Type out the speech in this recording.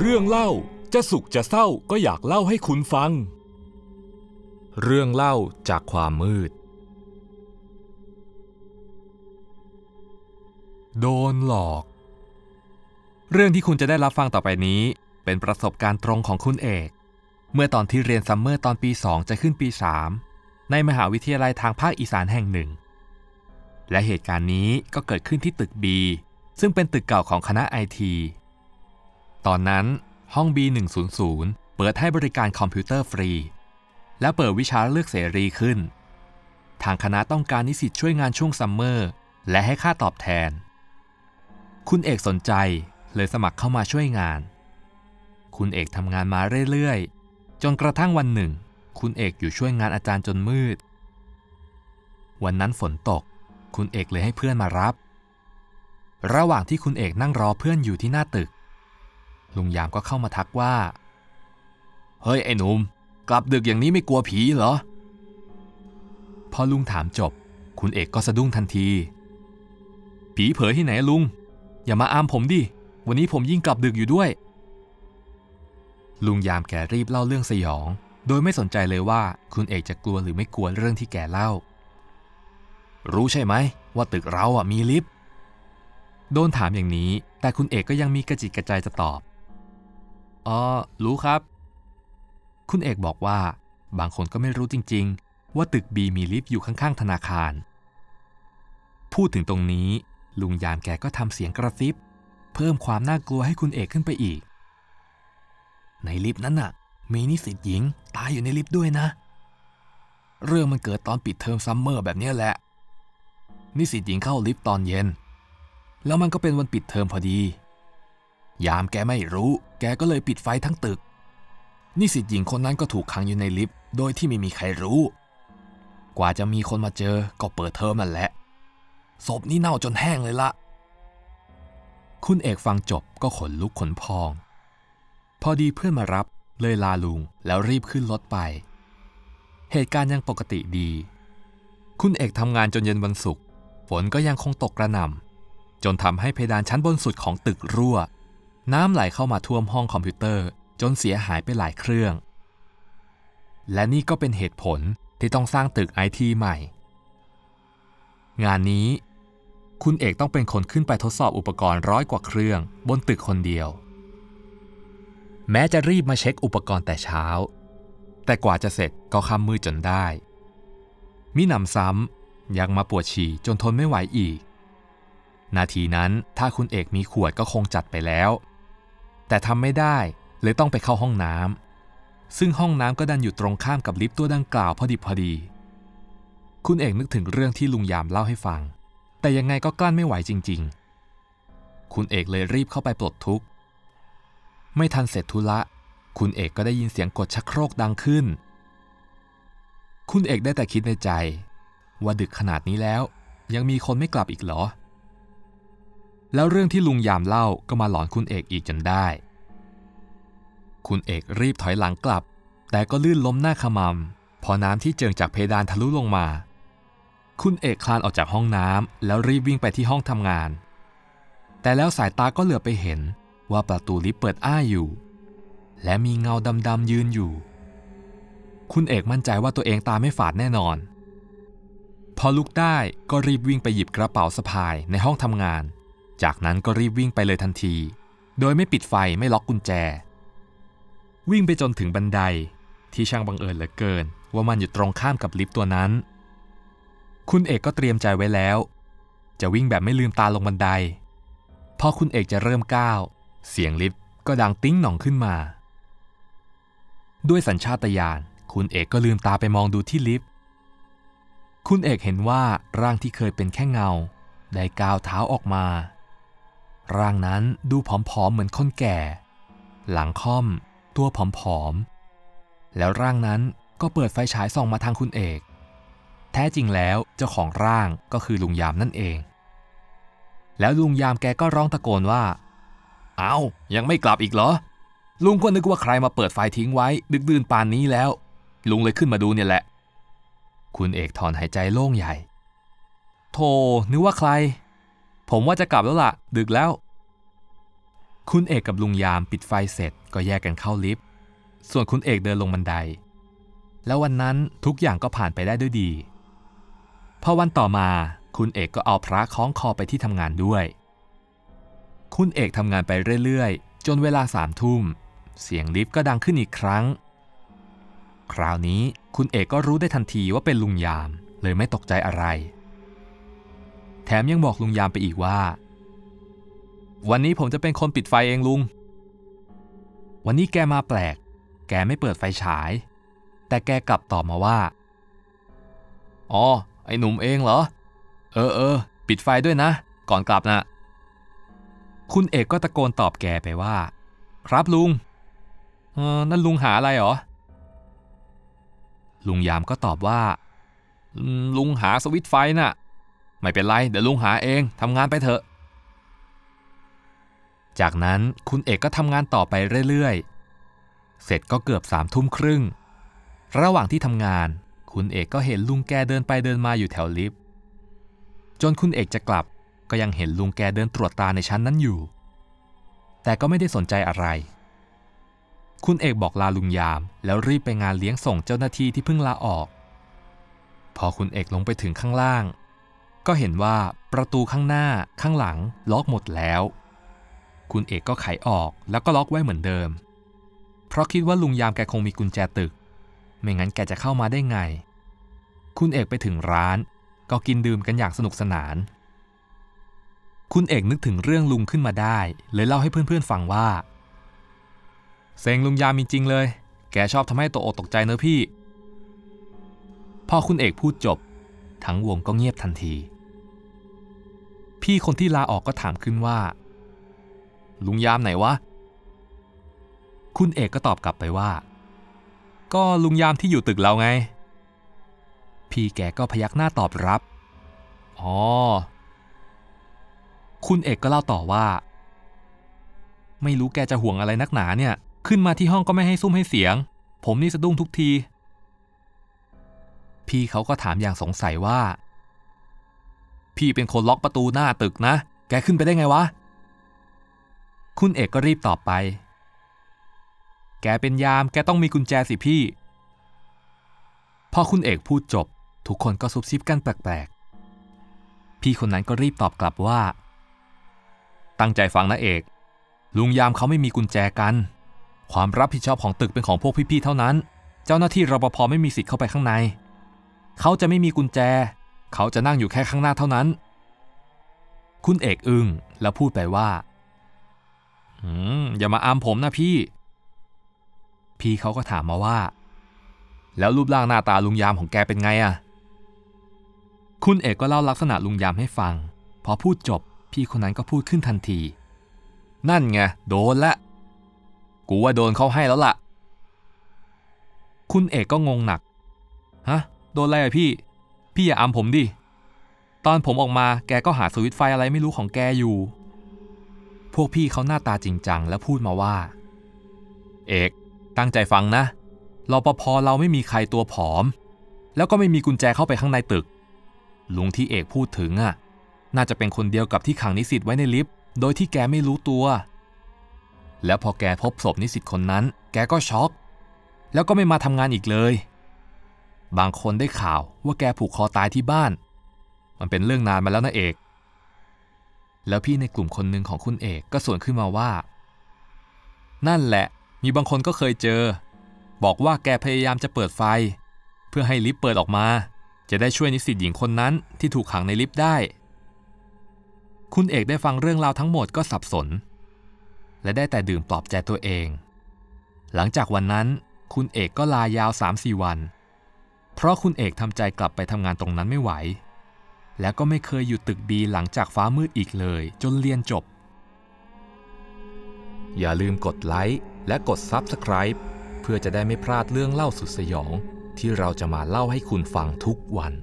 เรื่องเล่าจะสุขจะเศร้าก็อยากเล่าให้คุณฟัง เรื่องเล่าจากความมืด โดนหลอก เรื่องที่คุณจะได้รับฟังต่อไปนี้ เป็นประสบการณ์ตรงของคุณเอก เมื่อตอนที่เรียนซัมเมอร์ตอนปี 2 จะขึ้นปี 3 ในมหาวิทยาลัยทางภาคอีสานแห่งหนึ่ง และเหตุการณ์นี้ก็เกิดขึ้นที่ตึกบีซึ่งเป็นตึกเก่าของคณะไอทีตอนนั้นห้อง B100 เปิดให้บริการคอมพิวเตอร์ฟรี และเปิดวิชาเลือกเสรีขึ้น ทางคณะต้องการนิสิตช่วยงานช่วงซัมเมอร์และให้ค่าตอบแทน คุณเอกสนใจเลยสมัครเข้ามาช่วยงาน คุณเอกทำงานมาเรื่อยๆ จนกระทั่งวันหนึ่ง คุณเอกอยู่ช่วยงานอาจารย์จนมืด วันนั้นฝนตก คุณเอกเลยให้เพื่อนมารับ ระหว่างที่คุณเอกนั่งรอเพื่อนอยู่ที่หน้าตึกลุงยามก็เข้ามาทักว่า เฮ้ยไอ้หนุ่มกลับดึกอย่างนี้ไม่กลัวผีเหรอ พอลุงถามจบ คุณเอกก็สะดุ้งทันที ผีเผยที่ไหนลุง อย่ามาอามผมดิ วันนี้ผมยิ่งกลับดึกอยู่ด้วย ลุงยามแกรีบเล่าเรื่องสยอง โดยไม่สนใจเลยว่า คุณเอกจะกลัวหรือไม่กลัวเรื่องที่แกเล่า รู้ใช่ไหม ว่าตึกเราอ่ะมีลิฟต์ โดนถามอย่างนี้ แต่คุณเอกก็ยังมีกระจิกกระใจจะตอบอออรู้ครับ คุณเอกบอกว่า บางคนก็ไม่รู้จริงๆ ว่าตึกบีมีลิฟต์อยู่ข้างๆธนาคาร พูดถึงตรงนี้ ลุงยามแกก็ทำเสียงกระซิบเพิ่มความน่ากลัวให้คุณเอกขึ้นไปอีก ในลิฟต์นั้นน่ะ มีนิสิตหญิงตายอยู่ในลิฟต์ด้วยนะ เรื่องมันเกิดตอนปิดเทอมซัมเมอร์แบบนี้แหละ นิสิตหญิงเข้าลิฟต์ตอนเย็น แล้วมันก็เป็นวันปิดเทอมพอดียามแกไม่รู้ แกก็เลยปิดไฟทั้งตึก นิสิตหญิงคนนั้นก็ถูกขังอยู่ในลิฟต์ โดยที่ไม่มีใครรู้ กว่าจะมีคนมาเจอก็เปิดเทอมนั่นแหละศพนี่เน่าจนแห้งเลยละคุณเอกฟังจบก็ขนลุกขนพอง พอดีเพื่อนมารับเลยลาลุงแล้วรีบขึ้นรถไป เหตุการณ์ยังปกติดี คุณเอกทำงานจนเย็นวันศุกร์ฝนก็ยังคงตกกระหน่ำจนทำให้เพดานชั้นบนสุดของตึกรั่วน้ำไหลเข้ามาท่วมห้องคอมพิวเตอร์จนเสียหายไปหลายเครื่อง และนี่ก็เป็นเหตุผลที่ต้องสร้างตึกไอทีใหม่ งานนี้ คุณเอกต้องเป็นคนขึ้นไปทดสอบอุปกรณ์ร้อยกว่าเครื่องบนตึกคนเดียว แม้จะรีบมาเช็คอุปกรณ์แต่เช้า แต่กว่าจะเสร็จก็ค่ำมืดจนได้มิหนำซ้ำยังมาปวดฉี่จนทนไม่ไหวอีก นาทีนั้นถ้าคุณเอกมีขวดก็คงจัดไปแล้วแต่ทำไม่ได้เลยต้องไปเข้าห้องน้ำ ซึ่งห้องน้ำก็ดันอยู่ตรงข้าม กับลิฟต์ตัวดังกล่าวพอดีพอดี คุณเอกนึกถึงเรื่องที่ลุงยามเล่าให้ฟัง แต่ยังไงก็กลั้นไม่ไหวจริง ๆ คุณเอกเลยรีบเข้าไปปลดทุกข์ไม่ทันเสร็จธุระคุณเอกก็ได้ยินเสียงกดชักโครกดังขึ้น คุณเอกได้แต่คิดในใจ ว่าดึกขนาดนี้แล้ว ยังมีคนไม่กลับอีกเหรอแล้วเรื่องที่ลุงยามเล่าก็มาหลอนคุณเอกอีกจนได้ คุณเอกรีบถอยหลังกลับ แต่ก็ลื่นล้มหน้าขมำพอน้ำที่เจิงจากเพดานทะลุลงมา คุณเอกคลานออกจากห้องน้ำแล้วรีบวิ่งไปที่ห้องทำงาน แต่แล้วสายตาก็เหลือไปเห็นว่าประตูลิฟต์เปิดอ้าอยู่ และมีเงาดำๆยืนอยู่ คุณเอกมั่นใจว่าตัวเองตาไม่ฝาดแน่นอน พอลุกได้ก็รีบวิ่งไปหยิบกระเป๋าสะพายในห้องทำงานจากนั้นก็รีบวิ่งไปเลยทันที โดยไม่ปิดไฟไม่ล็อกกุญแจ วิ่งไปจนถึงบันไดที่ช่างบังเอิญเหลือเกินว่ามันอยู่ตรงข้ามกับลิฟต์ตัวนั้น คุณเอกก็เตรียมใจไว้แล้ว จะวิ่งแบบไม่ลืมตาลงบันได พอคุณเอกจะเริ่มก้าว เสียงลิฟต์ก็ดังติ้งหน่องขึ้นมา ด้วยสัญชาตญาณคุณเอกก็ลืมตาไปมองดูที่ลิฟต์ คุณเอกเห็นว่าร่างที่เคยเป็นแค่เงาได้ก้าวเท้าออกมาร่างนั้นดูผอมๆเหมือนคนแก่ หลังค่อมตัวผอมๆแล้วร่างนั้นก็เปิดไฟฉายส่องมาทางคุณเอก แท้จริงแล้ว เจ้าของร่างก็คือลุงยามนั่นเอง แล้วลุงยามแกก็ร้องตะโกนว่า เอา้า ยังไม่กลับอีกเหรอลุงก็นึกว่าใครมาเปิดไฟทิ้งไว้ ดึกดื่นปานนี้แล้วลุงเลยขึ้นมาดูเนี่ยแหละคุณเอกถอนหายใจโล่งใหญ่โธนึกว่าใครผมว่าจะกลับแล้วล่ะดึกแล้ว คุณเอกกับลุงยามปิดไฟเสร็จก็แยกกันเข้าลิฟต์ส่วนคุณเอกเดินลงบันได แล้ววันนั้นทุกอย่างก็ผ่านไปได้ด้วยดี พอวันต่อมา คุณเอกก็เอาพระคล้องคอไปที่ทำงานด้วย คุณเอกทำงานไปเรื่อยๆ จนเวลาสามทุ่มเสียงลิฟต์ก็ดังขึ้นอีกครั้ง คราวนี้คุณเอกก็รู้ได้ทันทีว่าเป็นลุงยามเลยไม่ตกใจอะไรแถมยังบอกลุงยามไปอีกว่า วันนี้ผมจะเป็นคนปิดไฟเองลุง วันนี้แกมาแปลกแกไม่เปิดไฟฉาย แต่แกกลับตอบมาว่าอ๋อไอ้หนุ่มเองเหรอ เออเออ ปิดไฟด้วยนะ ก่อนกลับนะ คุณเอกก็ตะโกนตอบแกไปว่า ครับลุง เออ นั่นลุงหาอะไรหรอลุงยามก็ตอบว่าลุงหาสวิตไฟนะ่ะไม่เป็นไรเดี๋ยวลุงหาเองทำงานไปเถอะ จากนั้นคุณเอกก็ทำงานต่อไปเรื่อยๆ เสร็จก็เกือบสามทุ่มครึ่ง ระหว่างที่ทำงาน คุณเอกก็เห็นลุงแกเดินไปเดินมาอยู่แถวลิฟต์จนคุณเอกจะกลับ ก็ยังเห็นลุงแกเดินตรวจตาในชั้นนั้นอยู่ แต่ก็ไม่ได้สนใจอะไร คุณเอกบอกลาลุงยาม แล้วรีบไปงานเลี้ยงส่งเจ้าหน้าที่ที่เพิ่งลาออก พอคุณเอกลงไปถึงข้างล่างก็เห็นว่าประตูข้างหน้าข้างหลัง ล็อกหมดแล้ว คุณเอกก็ไขออกแล้วก็ล็อกไว้เหมือนเดิม เพราะคิดว่าลุงยามแกคงมีกุญแจตึก ไม่งั้นแกจะเข้ามาได้ไง คุณเอกไปถึงร้าน ก็กินดื่มกันอย่างสนุกสนาน คุณเอกนึกถึงเรื่องลุงขึ้นมาได้ เลยเล่าให้เพื่อนๆฟังว่าเซงลุงยามมีจริงเลย แกชอบทำให้ตัวอกตกใจเนอะพี่พอคุณเอกพูดจบทั้งวงก็เงียบทันทีพี่คนที่ลาออกก็ถามขึ้นว่า ลุงยามไหนวะคุณเอกก็ตอบกลับไปว่า ก็ลุงยามที่อยู่ตึกเราไง พี่แกก็พยักหน้าตอบรับอ๋อคุณเอกก็เล่าต่อว่า ไม่รู้แกจะห่วงอะไรนักหนาเนี่ย ขึ้นมาที่ห้องก็ไม่ให้ซุ่มให้เสียง ผมนี่สะดุ้งทุกที พี่เขาก็ถามอย่างสงสัยว่าพี่เป็นคนล็อกประตูหน้าตึกนะ แกขึ้นไปได้ไงวะ คุณเอกก็รีบตอบไป แกเป็นยาม แกต้องมีกุญแจสิพี่พอคุณเอกพูดจบ ทุกคนก็ซุบซิบกันแปลกๆ พี่คนนั้นก็รีบตอบกลับว่า ตั้งใจฟังนะเอก ลุงยามเขาไม่มีกุญแจกัน ความรับผิดชอบของตึกเป็นของพวกพี่ๆ เท่านั้น เจ้าหน้าที่รปภไม่มีสิทธิ์เข้าไปข้างใน เขาจะไม่มีกุญแจเขาจะนั่งอยู่แค่ข้างหน้าเท่านั้น คุณเอกอึง้งแล้วพูดไปว่าอืมอย่ามาอามผมนะพี่ พี่เขาก็ถามมาว่า แล้วรูปร่างหน้าตาลุงยามของแกเป็นไงอะคุณเอกก็เล่าลักษณะลุงยามให้ฟังพอพูดจบพี่คนนั้นก็พูดขึ้นทันที นั่นไงโดนละ กูว่าโดนเขาให้แล้วละ่ะ คุณเอกก็งงหนัก ฮะ โดนอะไรอะพี่พี่อย่าอำมผมดิ ตอนผมออกมา แกก็หาสวิตไฟอะไรไม่รู้ของแกอยู่ พวกพี่เขาหน้าตาจริงจังและพูดมาว่า เอกตั้งใจฟังนะรปภเราไม่มีใครตัวผอม แล้วก็ไม่มีกุญแจเข้าไปข้างในตึก ลุงที่เอกพูดถึงอ่ะ น่าจะเป็นคนเดียวกับที่ขังนิสิตไว้ในลิฟต์โดยที่แกไม่รู้ตัว แล้วพอแกพบศพนิสิตคนนั้นแกก็ช็อก แล้วก็ไม่มาทำงานอีกเลยบางคนได้ข่าวว่าแกผูกคอตายที่บ้าน มันเป็นเรื่องนานมาแล้วนะเอก แล้วพี่ในกลุ่มคนหนึ่งของคุณเอกก็ส่วนขึ้นมาว่า นั่นแหละ มีบางคนก็เคยเจอ บอกว่าแกพยายามจะเปิดไฟ เพื่อให้ลิฟต์เปิดออกมา จะได้ช่วยนิสิตหญิงคนนั้นที่ถูกขังในลิฟต์ได้ คุณเอกได้ฟังเรื่องราวทั้งหมดก็สับสน และได้แต่ดื่มปลอบใจตัวเอง หลังจากวันนั้น คุณเอกก็ลายาว3-4วันเพราะคุณเอกทำใจกลับไปทำงานตรงนั้นไม่ไหว แล้วก็ไม่เคยอยู่ตึกบีหลังจากฟ้ามืดอีกเลยจนเรียนจบ อย่าลืมกดไลค์และกด Subscribe เพื่อจะได้ไม่พลาดเรื่องเล่าสุดสยองที่เราจะมาเล่าให้คุณฟังทุกวัน